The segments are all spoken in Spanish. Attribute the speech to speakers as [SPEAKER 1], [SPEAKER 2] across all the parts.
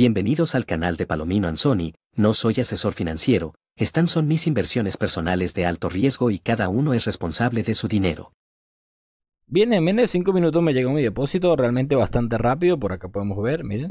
[SPEAKER 1] Bienvenidos al canal de Palomino Ansoni, no soy asesor financiero, están son mis inversiones personales de alto riesgo y cada uno es responsable de su dinero. Bien, en menos de 5 minutos me llegó mi depósito, realmente bastante rápido, por acá podemos ver, miren.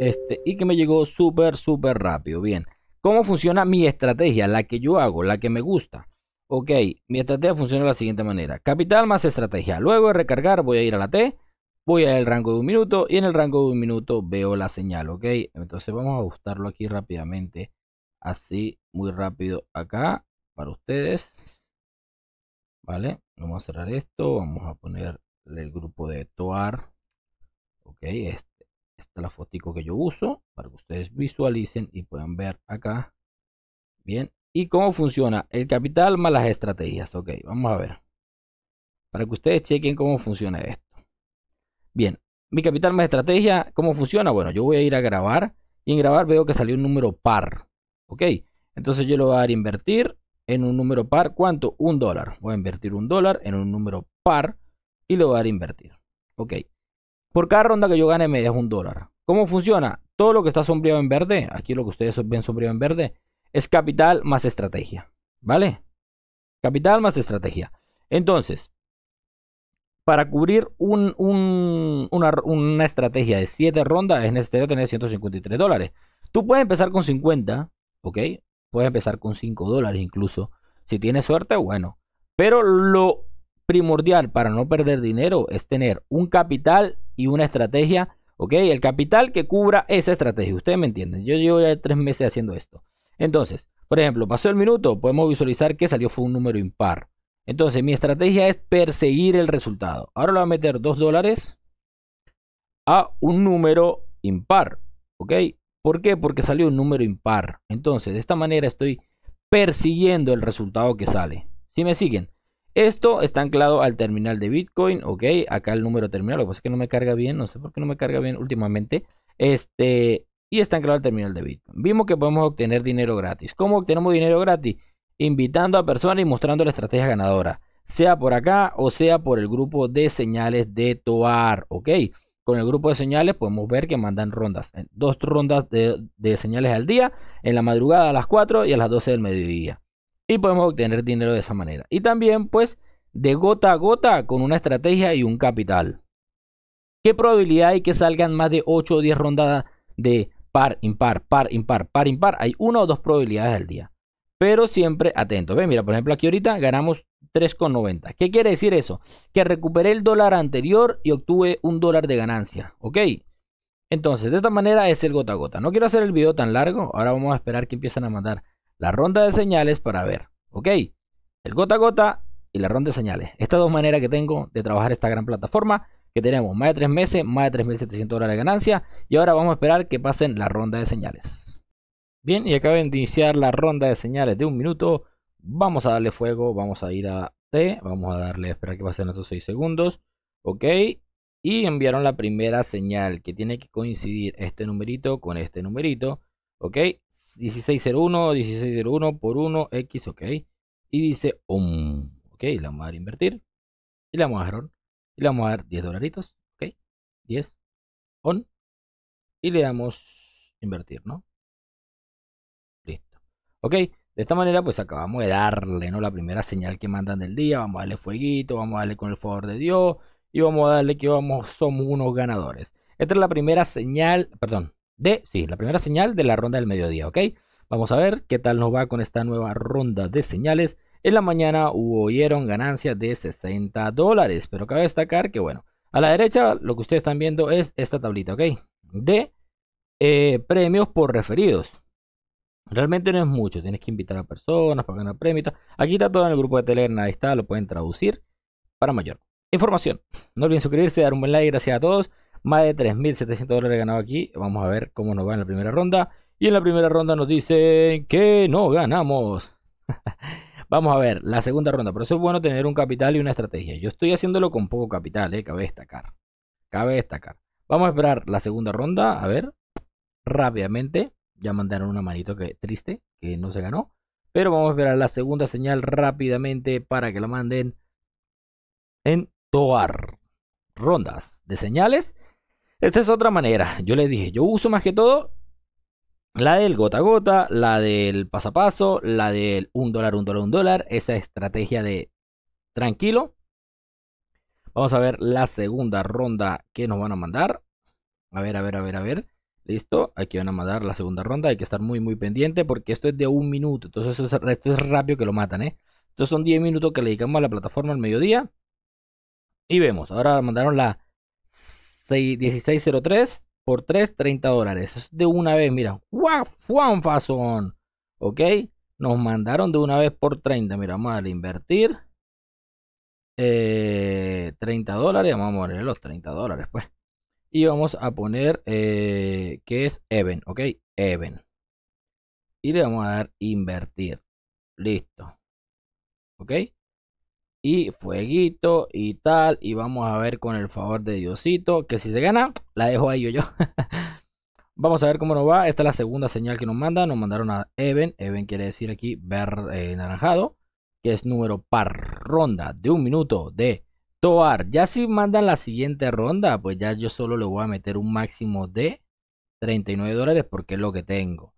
[SPEAKER 1] Este, y que me llegó súper, súper rápido. Bien, ¿cómo funciona mi estrategia? La que yo hago, la que me gusta. Ok, mi estrategia funciona de la siguiente manera. Capital más estrategia. Luego de recargar voy a ir a la T voy al rango de un minuto y en el rango de un minuto veo la señal, ¿ok? Entonces vamos a ajustarlo aquí rápidamente, así muy rápido acá para ustedes, ¿vale? Vamos a cerrar esto, vamos a ponerle el grupo de Toar, ¿ok? Este, esta es la fotico que yo uso para que ustedes visualicen y puedan ver acá, bien. ¿Y cómo funciona? El capital más las estrategias, ok, vamos a ver. Para que ustedes chequen cómo funciona esto. Bien, mi capital más estrategia, ¿cómo funciona? Bueno, yo voy a ir a grabar y en grabar veo que salió un número par. ¿Ok? Entonces yo lo voy a dar invertir en un número par. ¿Cuánto? Un dólar. Voy a invertir un dólar en un número par y lo voy a dar invertir. ¿Ok? Por cada ronda que yo gane me es un dólar. ¿Cómo funciona? Todo lo que está sombreado en verde, aquí lo que ustedes ven sombreado en verde, es capital más estrategia. ¿Vale? Capital más estrategia. Entonces, para cubrir una, estrategia de 7 rondas es necesario tener 153 dólares. Tú puedes empezar con 50, ¿ok? Puedes empezar con 5 dólares incluso. Si tienes suerte, bueno. Pero lo primordial para no perder dinero es tener un capital y una estrategia, ¿ok? El capital que cubra esa estrategia. Ustedes me entienden. Yo llevo ya tres meses haciendo esto. Entonces, por ejemplo, pasó el minuto, podemos visualizar que salió fue un número impar. Entonces, mi estrategia es perseguir el resultado. Ahora le voy a meter 2 dólares a un número impar. ¿Ok? ¿Por qué? Porque salió un número impar. Entonces, de esta manera estoy persiguiendo el resultado que sale. Si me siguen? Esto está anclado al terminal de Bitcoin, ok. Acá el número terminal, lo que pasa es que no me carga bien, no sé por qué no me carga bien últimamente. Este, y está anclado al terminal de Bitcoin. Vimos que podemos obtener dinero gratis. ¿Cómo obtenemos dinero gratis? invitando a personas y mostrando la estrategia ganadora, sea por acá o sea por el grupo de señales de Toar, ¿ok? Con el grupo de señales podemos ver que mandan rondas, eh, dos rondas de, señales al día, en la madrugada a las 4 y a las 12 del mediodía. Y podemos obtener dinero de esa manera. Y también pues de gota a gota con una estrategia y un capital. ¿Qué probabilidad hay que salgan más de 8 o 10 rondas de par, impar, par, impar, par, impar? Hay una o dos probabilidades al día pero siempre atento. Ve, mira, por ejemplo, aquí ahorita ganamos 3,90. ¿Qué quiere decir eso? Que recuperé el dólar anterior y obtuve un dólar de ganancia, ¿ok? Entonces, de esta manera es el gota a gota. No quiero hacer el video tan largo, ahora vamos a esperar que empiecen a mandar la ronda de señales para ver, ¿ok? El gota a gota y la ronda de señales. Estas dos maneras que tengo de trabajar esta gran plataforma, que tenemos más de 3 meses, más de 3.700 dólares de ganancia, y ahora vamos a esperar que pasen la ronda de señales. Bien, y acaben de iniciar la ronda de señales de un minuto. Vamos a darle fuego, vamos a ir a T, vamos a darle, espera que pasen estos 6 segundos. Ok, y enviaron la primera señal que tiene que coincidir este numerito con este numerito. Ok, 1601, 1601 por 1, X, ok. Y dice um. ok, le vamos a dar invertir. Y la vamos a Y le vamos a dar 10 dolaritos, ok. 10, ON. Y le damos invertir, ¿no? ¿Ok? De esta manera pues acabamos de darle, ¿no? La primera señal que mandan del día. Vamos a darle fueguito, vamos a darle con el favor de Dios. Y vamos a darle que vamos, somos unos ganadores. Esta es la primera señal, perdón, de, sí, la primera señal de la ronda del mediodía, ¿ok? Vamos a ver qué tal nos va con esta nueva ronda de señales. En la mañana hubo ganancias de 60 dólares, pero cabe destacar que, bueno, a la derecha lo que ustedes están viendo es esta tablita, ¿ok? De eh, premios por referidos. Realmente no es mucho, tienes que invitar a personas para ganar premios. Aquí está todo en el grupo de Telegram, ahí está, lo pueden traducir para mayor información. No olviden suscribirse, dar un buen like, gracias a todos. Más de 3.700 dólares ganado aquí. Vamos a ver cómo nos va en la primera ronda. Y en la primera ronda nos dicen que no ganamos. Vamos a ver la segunda ronda. Por eso es bueno tener un capital y una estrategia. Yo estoy haciéndolo con poco capital, eh, cabe destacar. Cabe destacar. Vamos a esperar la segunda ronda, a ver, rápidamente ya mandaron una manito que triste, que no se ganó. Pero vamos a ver la segunda señal rápidamente para que la manden en Toar. Rondas de señales. Esta es otra manera. Yo les dije, yo uso más que todo la del gota a gota, la del paso a paso, la del un dólar, un dólar, un dólar. Esa estrategia de tranquilo. Vamos a ver la segunda ronda que nos van a mandar. A ver, a ver, a ver, a ver. Listo, aquí van a mandar la segunda ronda. Hay que estar muy, muy pendiente porque esto es de un minuto. Entonces, esto es rápido que lo matan, ¿eh? Entonces, son 10 minutos que le dedicamos a la plataforma al mediodía. Y vemos, ahora mandaron la 1603 por 3, 30 dólares. Es de una vez, mira. ¡Wow! ¡Juan fason ¿Ok? Nos mandaron de una vez por 30. Mira, vamos a invertir. Eh, 30 dólares. Vamos a ponerle los 30 dólares, pues y vamos a poner eh, que es even, ok, even. Y le vamos a dar invertir. Listo. ¿Ok? Y fueguito y tal. Y vamos a ver con el favor de Diosito. Que si se gana, la dejo ahí yo yo. vamos a ver cómo nos va. Esta es la segunda señal que nos manda. Nos mandaron a Even. Even quiere decir aquí verde eh, naranjado. Que es número par. Ronda de un minuto de Toar, ya si mandan la siguiente ronda, pues ya yo solo le voy a meter un máximo de 39 dólares porque es lo que tengo.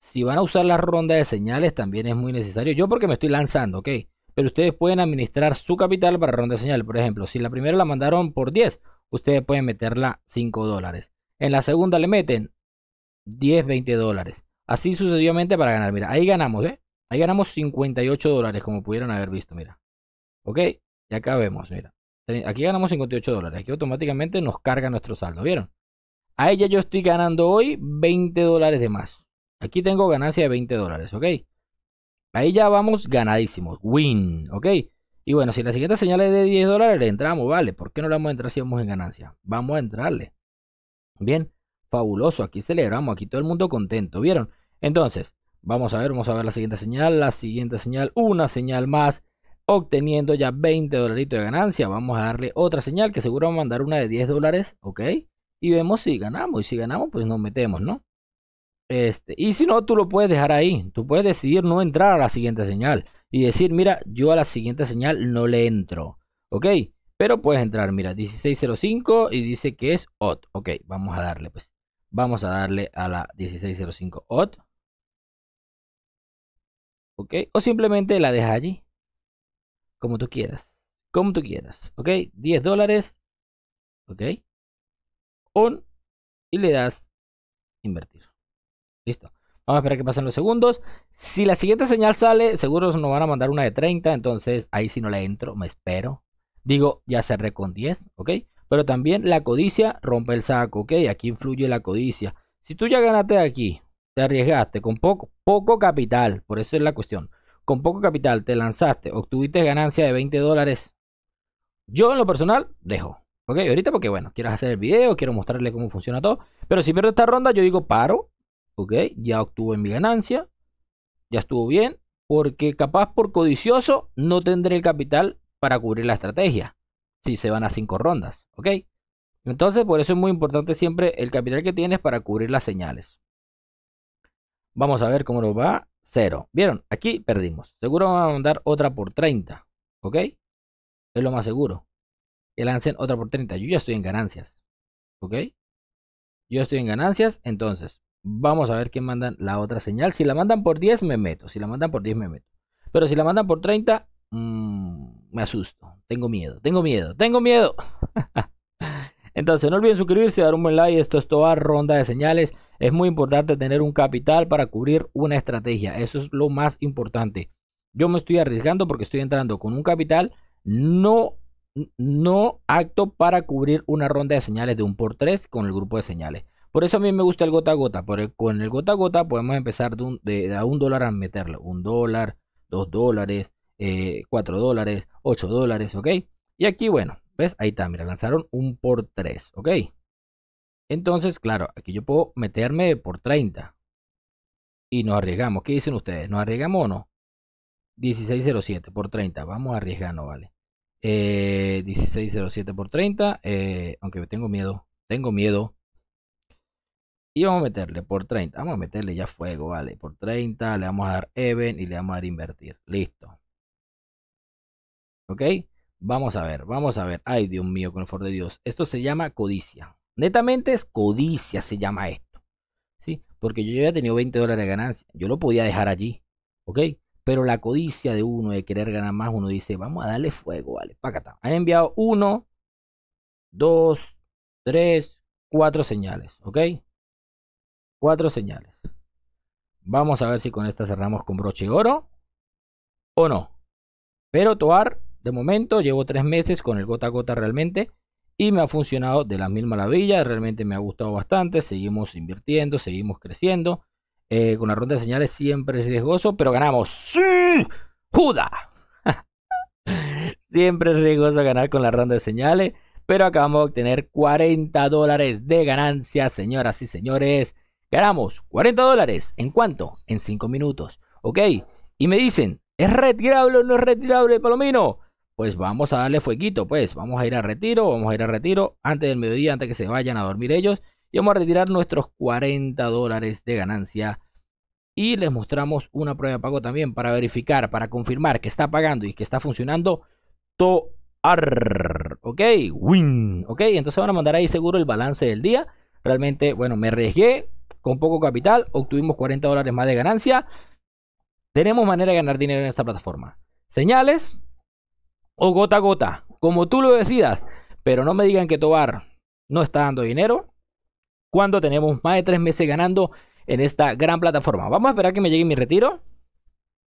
[SPEAKER 1] Si van a usar la ronda de señales, también es muy necesario. Yo porque me estoy lanzando, ¿ok? Pero ustedes pueden administrar su capital para ronda de señales. Por ejemplo, si la primera la mandaron por 10, ustedes pueden meterla 5 dólares. En la segunda le meten 10, 20 dólares. Así sucesivamente para ganar. Mira, ahí ganamos, ¿eh? Ahí ganamos 58 dólares, como pudieron haber visto, mira. ¿Ok? Ya acabemos, mira. Aquí ganamos 58 dólares. Aquí automáticamente nos carga nuestro saldo. ¿Vieron? A ella yo estoy ganando hoy 20 dólares de más. Aquí tengo ganancia de 20 dólares, ¿ok? Ahí ya vamos ganadísimos. Win, ¿ok? Y bueno, si la siguiente señal es de 10 dólares, le entramos, ¿vale? ¿Por qué no le vamos a entrar si vamos en ganancia? Vamos a entrarle. Bien, fabuloso. Aquí celebramos, aquí todo el mundo contento, ¿vieron? Entonces, vamos a ver, vamos a ver la siguiente señal, la siguiente señal, una señal más obteniendo ya 20 dolaritos de ganancia. Vamos a darle otra señal que seguro va a mandar una de 10 dólares, ¿ok? Y vemos si ganamos. Y si ganamos, pues nos metemos, ¿no? Este, y si no, tú lo puedes dejar ahí. Tú puedes decidir no entrar a la siguiente señal. Y decir, mira, yo a la siguiente señal no le entro. ¿Ok? Pero puedes entrar, mira, 1605 y dice que es OT. Ok, vamos a darle, pues. Vamos a darle a la 1605 OT. Ok, o simplemente la deja allí. Como tú quieras. Como tú quieras. ¿Ok? 10 dólares. ¿Ok? On. Y le das invertir. Listo. Vamos a esperar que pasen los segundos. Si la siguiente señal sale, seguro nos van a mandar una de 30. Entonces ahí si no le entro, me espero. Digo, ya cerré con 10, ¿ok? Pero también la codicia rompe el saco, ¿ok? Aquí influye la codicia. Si tú ya ganaste aquí, te arriesgaste con poco, poco capital, por eso es la cuestión con poco capital te lanzaste, obtuviste ganancia de 20 dólares, yo en lo personal dejo. Ok, ahorita porque bueno, quiero hacer el video, quiero mostrarle cómo funciona todo. Pero si pierdo esta ronda, yo digo paro. Ok, ya obtuve mi ganancia. Ya estuvo bien. Porque capaz por codicioso no tendré el capital para cubrir la estrategia. Si se van a cinco rondas. Ok. Entonces por eso es muy importante siempre el capital que tienes para cubrir las señales. Vamos a ver cómo nos va ¿Vieron? Aquí perdimos. Seguro van a mandar otra por 30. ¿Ok? Es lo más seguro. Que lancen otra por 30. Yo ya estoy en ganancias. ¿Ok? Yo estoy en ganancias. Entonces, vamos a ver qué mandan la otra señal. Si la mandan por 10, me meto. Si la mandan por 10, me meto. Pero si la mandan por 30, mm, me asusto. Tengo miedo. Tengo miedo. Tengo miedo. Entonces, no olviden suscribirse, dar un buen like. Esto es toda ronda de señales. Es muy importante tener un capital para cubrir una estrategia. Eso es lo más importante. Yo me estoy arriesgando porque estoy entrando con un capital no, no acto para cubrir una ronda de señales de un por tres con el grupo de señales. Por eso a mí me gusta el gota a gota. con el gota a gota podemos empezar de, un, a un dólar a meterlo. Un dólar, dos dólares, eh, cuatro dólares, ocho dólares, ¿ok? Y aquí, bueno, ¿ves? Ahí está, mira, lanzaron un por tres. ¿ok? Entonces, claro, aquí yo puedo meterme por 30. Y nos arriesgamos. ¿Qué dicen ustedes? ¿Nos arriesgamos o no? 1607 por 30. Vamos a arriesgarnos, vale. Eh, 1607 por 30. Eh, aunque tengo miedo. Tengo miedo. Y vamos a meterle por 30. Vamos a meterle ya fuego, vale. Por 30 le vamos a dar even y le vamos a dar invertir. Listo. ¿Ok? Vamos a ver, vamos a ver. Ay, Dios mío, con el favor de Dios. Esto se llama codicia. Netamente es codicia, se llama esto. ¿sí? Porque yo ya he tenido 20 dólares de ganancia. Yo lo podía dejar allí. ¿Ok? Pero la codicia de uno, de querer ganar más, uno dice, vamos a darle fuego, vale. pacata Han enviado uno, dos, tres, cuatro señales. ¿Ok? Cuatro señales. Vamos a ver si con esta cerramos con broche oro o no. Pero Toar, de momento, llevo tres meses con el gota a gota realmente y me ha funcionado de las mil maravillas, realmente me ha gustado bastante, seguimos invirtiendo, seguimos creciendo. Eh, con la ronda de señales siempre es riesgoso, pero ganamos. ¡Sí! ¡Juda! siempre es riesgoso ganar con la ronda de señales, pero acabamos de obtener 40 dólares de ganancia, señoras y señores. Ganamos 40 dólares. ¿En cuánto? En 5 minutos. ¿Ok? Y me dicen, ¿es retirable o no es retirable, Palomino? pues vamos a darle fuequito pues vamos a ir a retiro, vamos a ir a retiro antes del mediodía, antes que se vayan a dormir ellos. Y vamos a retirar nuestros 40 dólares de ganancia. Y les mostramos una prueba de pago también para verificar, para confirmar que está pagando y que está funcionando. Toar, ok, win, ok. Entonces van a mandar ahí seguro el balance del día. Realmente, bueno, me arriesgué con poco capital, obtuvimos 40 dólares más de ganancia. Tenemos manera de ganar dinero en esta plataforma. Señales, o gota a gota, como tú lo decidas, pero no me digan que Tobar no está dando dinero cuando tenemos más de tres meses ganando en esta gran plataforma. Vamos a esperar que me llegue mi retiro.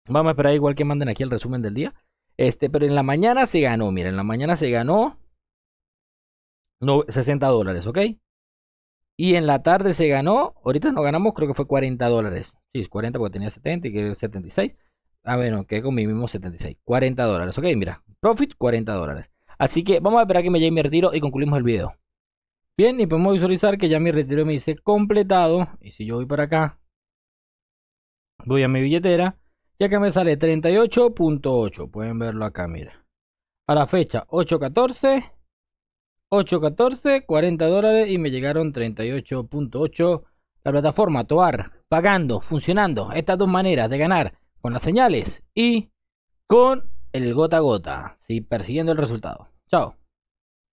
[SPEAKER 1] Vamos a esperar igual que manden aquí el resumen del día. Este, pero en la mañana se ganó, miren, en la mañana se ganó 60 dólares, ¿ok? Y en la tarde se ganó, ahorita no ganamos, creo que fue 40 dólares. Sí, 40 porque tenía 70 y que 76. Ah, bueno, que con mi mismo 76. 40 dólares. Ok, mira. Profit 40 dólares. Así que vamos a esperar que me llegue mi retiro y concluimos el video. Bien, y podemos visualizar que ya mi retiro me dice completado. Y si yo voy para acá, voy a mi billetera. Y acá me sale 38.8. Pueden verlo acá, mira. A la fecha 8.14. 8.14, 40 dólares y me llegaron 38.8. La plataforma Toar, pagando, funcionando. Estas dos maneras de ganar con las señales y con el gota a gota, ¿sí? persiguiendo el resultado. Chao.